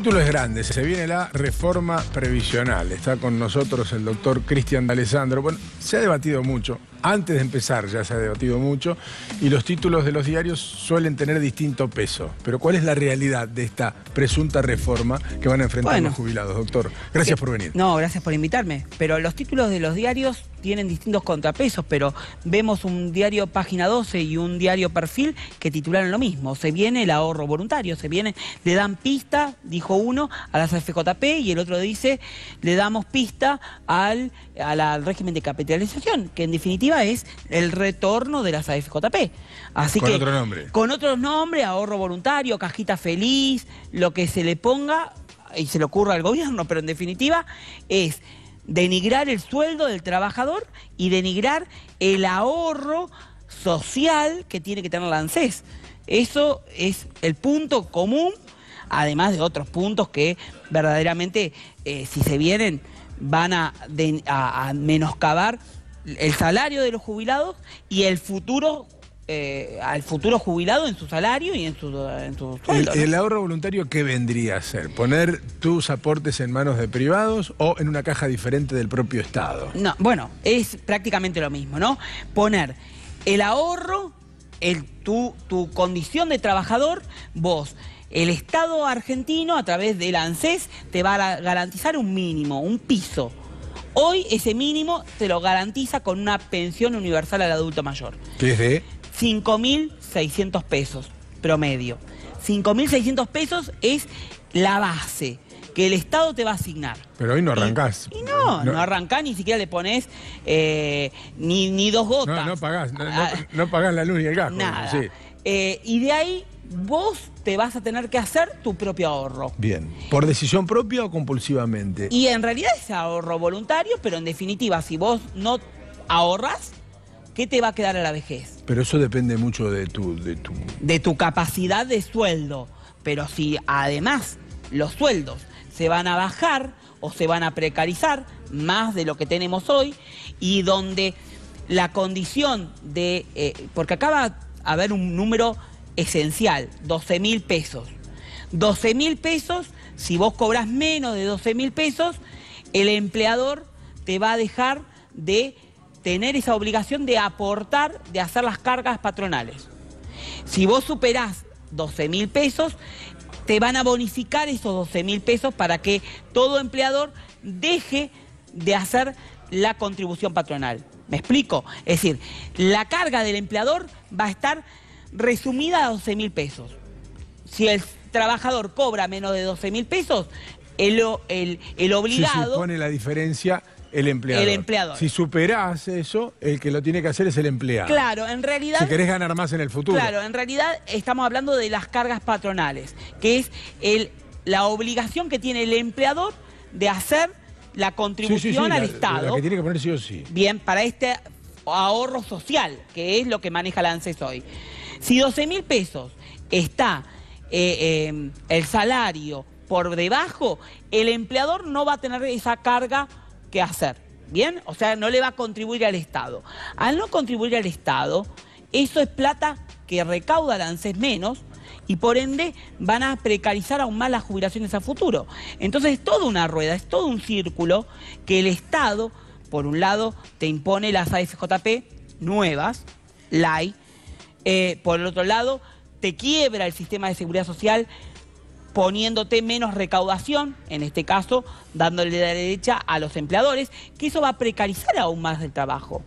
título es grande, se viene la reforma previsional. Está con nosotros el doctor Cristian de Alessandro. Bueno, se ha debatido mucho antes de empezar ya se ha debatido mucho y los títulos de los diarios suelen tener distinto peso. Pero ¿cuál es la realidad de esta presunta reforma que van a enfrentar los jubilados, doctor? Gracias eh, por venir. No, gracias por invitarme. Pero los títulos de los diarios tienen distintos contrapesos, pero vemos un diario Página 12 y un diario Perfil que titularon lo mismo. Se viene el ahorro voluntario, se viene, le dan pista, dijo uno, a las FJP y el otro dice, le damos pista al, al régimen de capitalización, que en definitiva es el retorno de las AFJP. Así con que, otro nombre. Con otros nombres, ahorro voluntario, cajita feliz, lo que se le ponga y se le ocurra al gobierno, pero en definitiva es denigrar el sueldo del trabajador y denigrar el ahorro social que tiene que tener la ANSES. Eso es el punto común, además de otros puntos que verdaderamente, eh, si se vienen, van a, a menoscabar el salario de los jubilados y el futuro eh, al futuro jubilado en su salario y en su, El, ahorro voluntario qué vendría a ser? ¿Poner tus aportes en manos de privados o en una caja diferente del propio Estado? No, bueno, es prácticamente lo mismo, ¿no? Poner el ahorro, el, tu, tu condición de trabajador, vos. El Estado argentino, a través del ANSES, te va a garantizar un mínimo, un piso, Hoy ese mínimo se lo garantiza con una pensión universal al adulto mayor. ¿Qué es de? 5.600 pesos promedio. 5.600 pesos es la base que el Estado te va a asignar. Pero hoy no arrancás. Y, no, no, arrancás, ni siquiera le pones eh, ni, dos gotas. No, no pagás, no, ah. pagás la luz ni el gas. Eh, y de ahí vos te vas a tener que hacer tu propio ahorro. Bien, ¿por decisión propia o compulsivamente? Y en realidad es ahorro voluntario, pero en definitiva, si vos no ahorras, ¿qué te va a quedar a la vejez? Pero eso depende mucho de tu... De tu, de tu capacidad de sueldo. Pero si además los sueldos se van a bajar o se van a precarizar más de lo que tenemos hoy y donde la condición de... Eh, porque acaba a haber un número esencial, 12 mil pesos. 12 mil pesos, si vos cobras menos de 12 mil pesos, el empleador te va a dejar de tener esa obligación de aportar, de hacer las cargas patronales. Si vos superás 12 mil pesos, te van a bonificar esos 12 mil pesos para que todo empleador deje de hacer la contribución patronal. ¿Me explico? Es decir, la carga del empleador va a estar resumida a 12 mil pesos. Si el trabajador cobra menos de 12 mil pesos, el, el, el obligado... Se supone la diferencia el empleador. El empleador. Si superás eso, el que lo tiene que hacer es el empleado. Claro, en realidad. Si querés ganar más en el futuro. Claro, en realidad estamos hablando de las cargas patronales, que es el, la obligación que tiene el empleador de hacer la contribución al Estado. La que tiene que poner sí o sí. Bien, para este ahorro social, que es lo que maneja la ANSES hoy. Si 12 mil pesos está eh, eh, el salario por debajo, el empleador no va a tener esa carga que hacer, ¿bien? O sea, no le va a contribuir al Estado. Al no contribuir al Estado, eso es plata que recauda al ANSES menos y por ende van a precarizar aún más las jubilaciones a futuro. Entonces es toda una rueda, es todo un círculo que el Estado, por un lado, te impone las AFJP nuevas, LAI, eh, por el otro lado, te quiebra el sistema de seguridad social poniéndote menos recaudación, en este caso, dándole la derecha a los empleadores, que eso va a precarizar aún más el trabajo.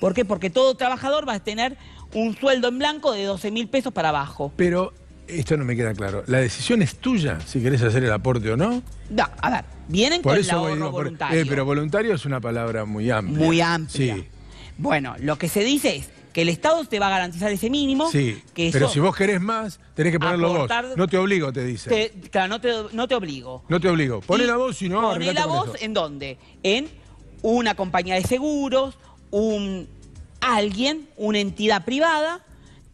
¿Por qué? Porque todo trabajador va a tener un sueldo en blanco de 12 mil pesos para abajo. Pero esto no me queda claro. ¿La decisión es tuya si querés hacer el aporte o no? No, a ver, vienen con eso el voluntario. Eh, pero voluntario es una palabra muy amplia. Muy amplia. Bueno, lo que se dice es, que el Estado te va a garantizar ese mínimo. Sí, pero si vos querés más, tenés que ponerlo vos. No te obligo, te dice. claro, no te, obligo. No te obligo. Poné la voz, si no... Poné la voz en dónde? En una compañía de seguros, un alguien, una entidad privada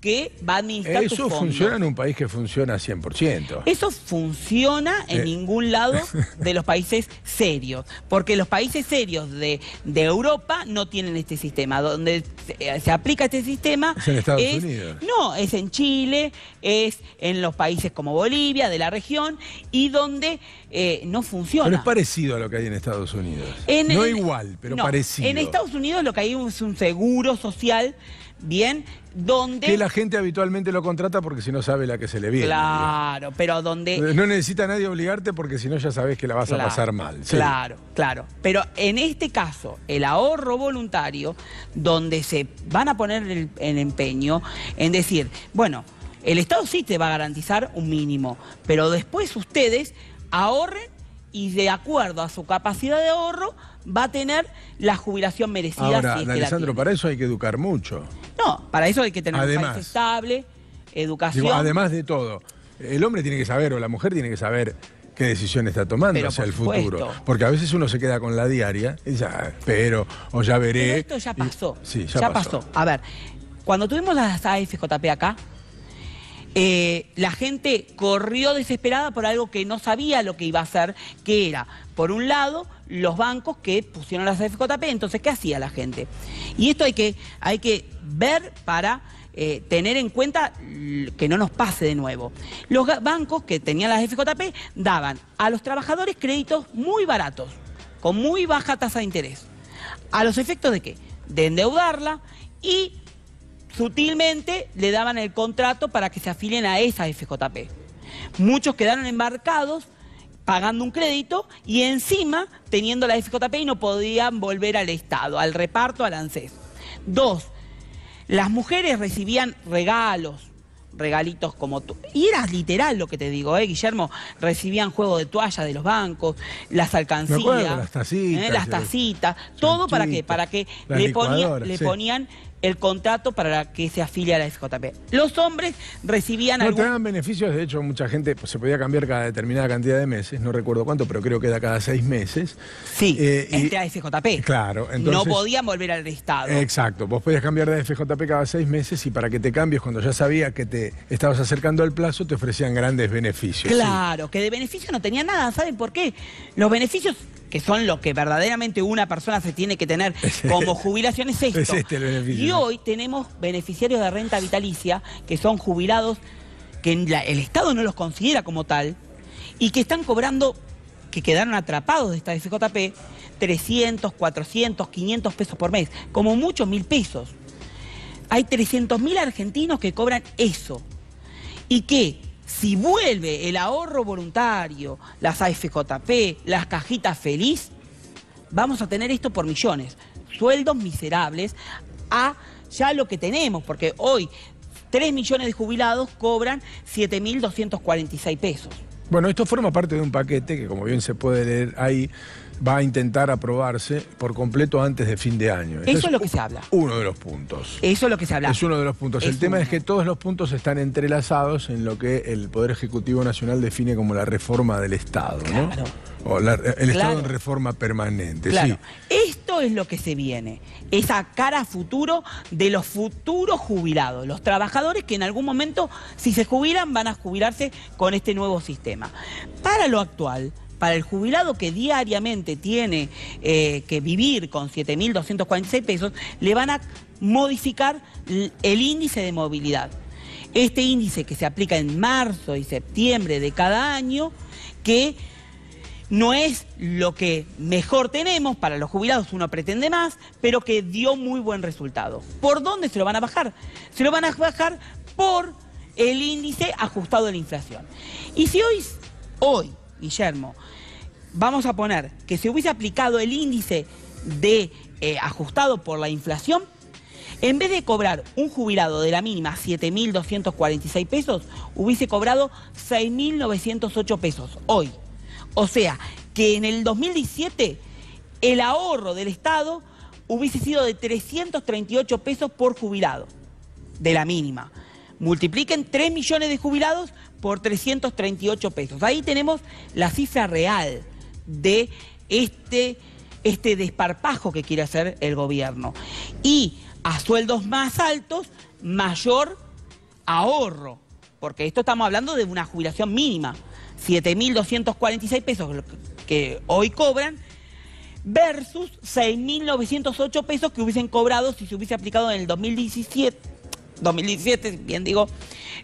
que va a administrar Eso funciona en un país que funciona 100%. Eso funciona en eh. ningún lado de los países serios, porque los países serios de, Europa no tienen este sistema. Donde se, eh, aplica este sistema... Es en Estados Unidos. No, es en Chile, es en los países como Bolivia, de la región, y donde eh, no funciona. Pero es parecido a lo que hay en Estados Unidos. no igual, pero parecido. En Estados Unidos lo que hay es un seguro social ¿bien? Donde... Que la gente habitualmente lo contrata porque si no sabe la que se le viene. Claro, pero donde... No necesita nadie obligarte porque si no ya sabes que la vas a pasar mal. Claro, claro. Pero en este caso, el ahorro voluntario, donde se van a poner en el empeño en decir, bueno, el Estado sí te va a garantizar un mínimo, pero después ustedes ahorren y de acuerdo a su capacidad de ahorro va a tener la jubilación merecida. Ahora, si es Alessandro, para eso hay que educar mucho. No, para eso hay que tener un país estable, educación. además de todo, el hombre tiene que saber o la mujer tiene que saber qué decisión está tomando hacia el futuro. Porque a veces uno se queda con la diaria y ya, ah, pero, o ya veré. esto ya pasó. sí, ya, pasó. pasó. A ver, cuando tuvimos las AFJP acá, eh, la gente corrió desesperada por algo que no sabía lo que iba a hacer, que era, por un lado, los bancos que pusieron las FJP. Entonces, ¿qué hacía la gente? Y esto hay que, hay que ver para eh, tener en cuenta que no nos pase de nuevo. Los bancos que tenían las FJP daban a los trabajadores créditos muy baratos, con muy baja tasa de interés. ¿A los efectos de qué? De endeudarla y sutilmente le daban el contrato para que se afilien a esa FJP. Muchos quedaron embarcados pagando un crédito y encima teniendo la FJP y no podían volver al Estado, al reparto, al ANSES. Dos, las mujeres recibían regalos, regalitos como tú. Y era literal lo que te digo, ¿eh, Guillermo? Recibían juego de toalla de los bancos, las alcancías, las ¿eh? Eh, tacitas, todo para qué? Para que le, ponían el contrato para que se afilie a la SJP. Los hombres recibían... No, algún... beneficios, de hecho mucha gente pues, se podía cambiar cada determinada cantidad de meses, no recuerdo cuánto, pero creo que era cada seis meses. Sí, eh, este a SJP. Claro. Entonces, no podían volver al Estado. Exacto, vos podías cambiar de SJP cada seis meses y para que te cambies cuando ya sabía que te estabas acercando al plazo te ofrecían grandes beneficios. Claro, que de beneficios no tenía nada, ¿saben por qué? Los beneficios que son lo que verdaderamente una persona se tiene que tener este. como jubilación, es esto. Este y hoy tenemos beneficiarios de renta vitalicia, que son jubilados que el Estado no los considera como tal, y que están cobrando, que quedaron atrapados de esta SJP... 300, 400, 500 pesos por mes, como muchos mil pesos. Hay 300.000 argentinos que cobran eso y que si vuelve el ahorro voluntario, las AFJP, las cajitas feliz, vamos a tener esto por millones. Sueldos miserables a ya lo que tenemos, porque hoy 3 millones de jubilados cobran 7.246 pesos. Bueno, esto forma parte de un paquete que, como bien se puede leer, ahí va a intentar aprobarse por completo antes de fin de año. Este Eso es lo que se habla. Uno de los puntos. Eso es lo que se habla. Es uno de los puntos. el tema es que todos los puntos están entrelazados en lo que el Poder Ejecutivo Nacional define como la reforma del Estado, claro. O el Estado en reforma permanente. Claro. Esto es lo que se viene. Esa cara futuro de los futuros jubilados, los trabajadores que en algún momento, si se jubilan, van a jubilarse con este nuevo sistema. Para lo actual, para el jubilado que diariamente tiene eh, que vivir con 7.246 pesos, le van a modificar el índice de movilidad. Este índice que se aplica en marzo y septiembre de cada año, que no es lo que mejor tenemos, para los jubilados uno pretende más, pero que dio muy buen resultado. ¿Por dónde se lo van a bajar? Se lo van a bajar por el índice ajustado a la inflación. Y si hoy, hoy, Guillermo, vamos a poner que si hubiese aplicado el índice de eh, ajustado por la inflación, en vez de cobrar un jubilado de la mínima 7.246 pesos, hubiese cobrado 6.908 pesos hoy. O sea, que en el 2017 el ahorro del Estado hubiese sido de 338 pesos por jubilado, de la mínima. Multipliquen 3 millones de jubilados por 338 pesos. Ahí tenemos la cifra real de este, este desparpajo que quiere hacer el gobierno. Y a sueldos más altos, mayor ahorro, porque esto estamos hablando de una jubilación mínima, 7.246 pesos que hoy cobran, versus 6.908 pesos que hubiesen cobrado si se hubiese aplicado en el 2017, 2017, bien digo,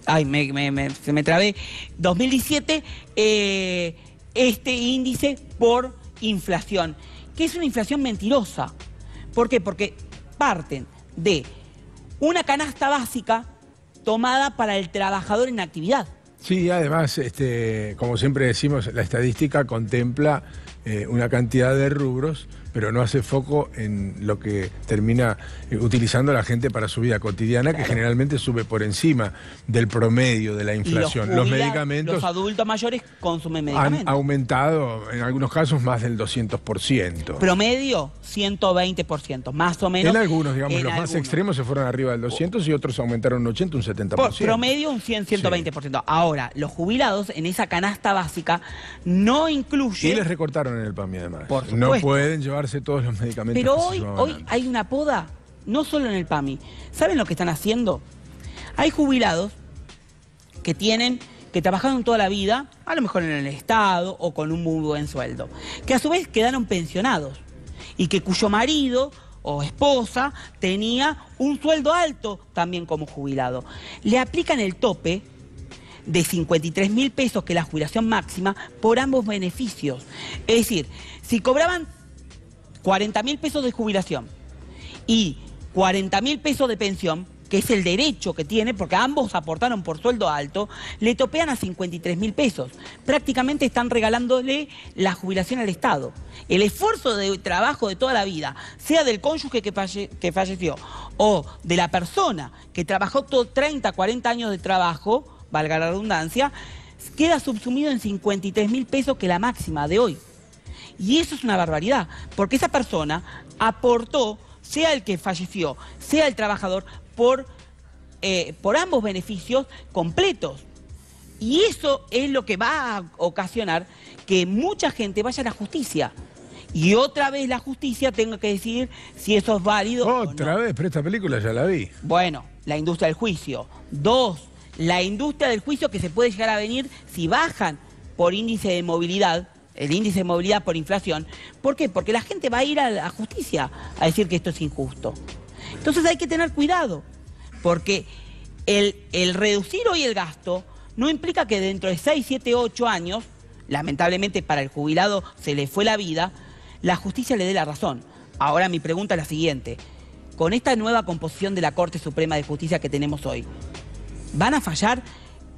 ay, me, se me trabé, 2017, eh, este índice por inflación, que es una inflación mentirosa. ¿Por qué? Porque parten de una canasta básica tomada para el trabajador en actividad. Sí, además, este, como siempre decimos, la estadística contempla eh, una cantidad de rubros, pero no hace foco en lo que termina eh, utilizando la gente para su vida cotidiana, que generalmente sube por encima del promedio de la inflación. Los, medicamentos. Los adultos mayores consumen medicamentos. Han aumentado en algunos casos más del 200%. Promedio, 120%, más o menos. En algunos, digamos, los más extremos se fueron arriba del 200 y otros aumentaron un 80, un 70%. promedio, un 100, 120%. Ahora, los jubilados en esa canasta básica no incluyen. Y les recortaron en el PAMI además, no pueden llevarse todos los medicamentos. Pero hoy, hay una poda, no solo en el PAMI. ¿Saben lo que están haciendo? Hay jubilados que tienen que trabajaron toda la vida, a lo mejor en el Estado o con un muy buen sueldo, que a su vez quedaron pensionados y que cuyo marido o esposa tenía un sueldo alto también como jubilado. Le aplican el tope de 53 mil pesos, que es la jubilación máxima, por ambos beneficios. Es decir, si cobraban 40 mil pesos de jubilación y 40 mil pesos de pensión, que es el derecho que tiene, porque ambos aportaron por sueldo alto, le topean a 53 mil pesos. Prácticamente están regalándole la jubilación al Estado. El esfuerzo de trabajo de toda la vida, sea del cónyuge que, que falleció o de la persona que trabajó todo 30, 40 años de trabajo, valga la redundancia, queda subsumido en 53 mil pesos, que la máxima de hoy. Y eso es una barbaridad, porque esa persona aportó, sea el que falleció, sea el trabajador, por, eh, por ambos beneficios completos. Y eso es lo que va a ocasionar que mucha gente vaya a la justicia. Y otra vez la justicia tenga que decir si eso es válido. Otra o no. vez, pero esta película ya la vi. Bueno, la industria del juicio. Dos, la industria del juicio que se puede llegar a venir si bajan por índice de movilidad, el índice de movilidad por inflación. ¿Por qué? Porque la gente va a ir a la justicia a decir que esto es injusto. Entonces hay que tener cuidado, porque el, el reducir hoy el gasto no implica que dentro de 6, 7, 8 años, lamentablemente para el jubilado se le fue la vida, la justicia le dé la razón. Ahora mi pregunta es la siguiente. Con esta nueva composición de la Corte Suprema de Justicia que tenemos hoy, van a fallar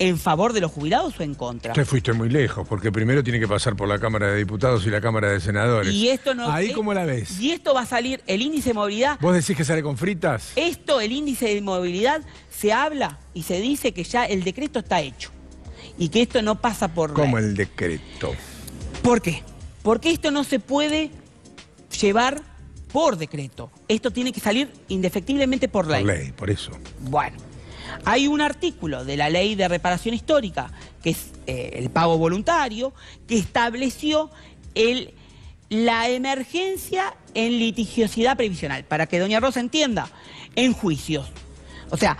en favor de los jubilados o en contra. Te fuiste muy lejos, porque primero tiene que pasar por la Cámara de Diputados y la Cámara de Senadores. Y esto no Ahí como la ves. Y esto va a salir, el índice de movilidad. ¿Vos decís que sale con fritas? Esto, el índice de movilidad, se habla y se dice que ya el decreto está hecho. Y que esto no pasa por. ¿Cómo el decreto? ¿Por qué? Porque esto no se puede llevar por decreto. Esto tiene que salir indefectiblemente por ley. Por ley, por eso. Bueno. Hay un artículo de la ley de reparación histórica, que es eh, el pago voluntario, que estableció el, la emergencia en litigiosidad previsional, para que doña Rosa entienda, en juicios. O sea,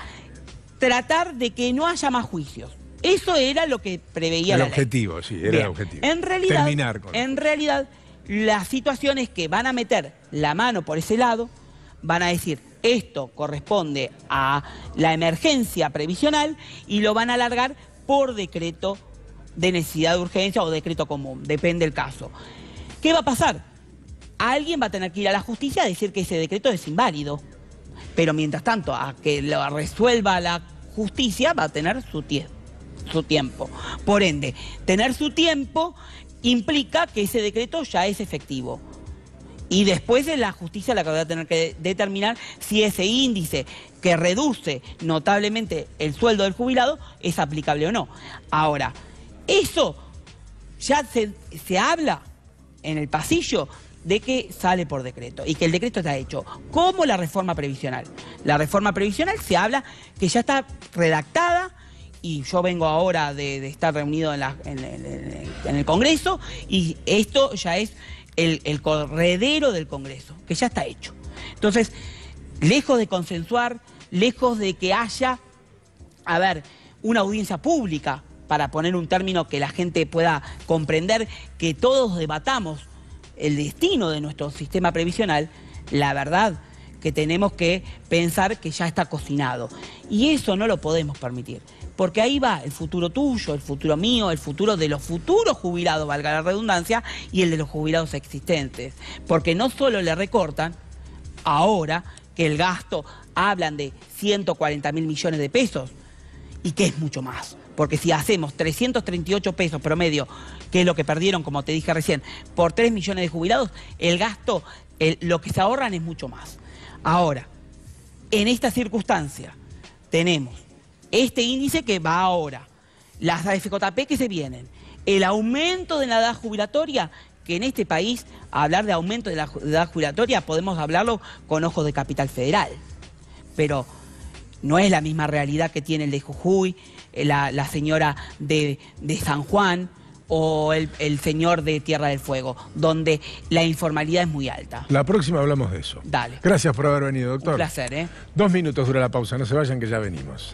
tratar de que no haya más juicios. Eso era lo que preveía el objetivo, sí, era el objetivo. En realidad, Terminar con en realidad, las situaciones que van a meter la mano por ese lado van a decir, esto corresponde a la emergencia previsional y lo van a alargar por decreto de necesidad de urgencia o decreto común, depende del caso. ¿Qué va a pasar? Alguien va a tener que ir a la justicia a decir que ese decreto es inválido. Pero mientras tanto, a que lo resuelva la justicia va a tener su, su tiempo. Por ende, tener su tiempo implica que ese decreto ya es efectivo. Y después de la justicia la que va a tener que determinar si ese índice que reduce notablemente el sueldo del jubilado es aplicable o no. Ahora, eso ya se, habla en el pasillo de que sale por decreto y que el decreto está hecho. Como la reforma previsional. La reforma previsional se habla que ya está redactada y yo vengo ahora de, estar reunido en, la, en, el Congreso y esto ya es el, corredero del Congreso, que ya está hecho. Entonces, lejos de consensuar, lejos de que haya, a ver, una audiencia pública, para poner un término que la gente pueda comprender, que todos debatamos el destino de nuestro sistema previsional, la verdad que tenemos que pensar que ya está cocinado. Y eso no lo podemos permitir. Porque ahí va el futuro tuyo, el futuro mío, el futuro de los futuros jubilados, valga la redundancia, y el de los jubilados existentes. Porque no solo le recortan, ahora que el gasto, hablan de 140 mil millones de pesos, y que es mucho más. Porque si hacemos 338 pesos promedio, que es lo que perdieron, como te dije recién, por 3 millones de jubilados, el gasto, lo que se ahorran es mucho más. Ahora, en esta circunstancia, tenemos este índice que va ahora, las AFJP que se vienen, el aumento de la edad jubilatoria, que en este país hablar de aumento de la edad jubilatoria podemos hablarlo con ojos de capital federal, pero no es la misma realidad que tiene el de Jujuy, eh, la, señora de, San Juan o el, el, señor de Tierra del Fuego, donde la informalidad es muy alta. La próxima hablamos de eso. Dale. Gracias por haber venido, doctor. Un placer, ¿eh? Dos minutos dura la pausa, no se vayan que ya venimos.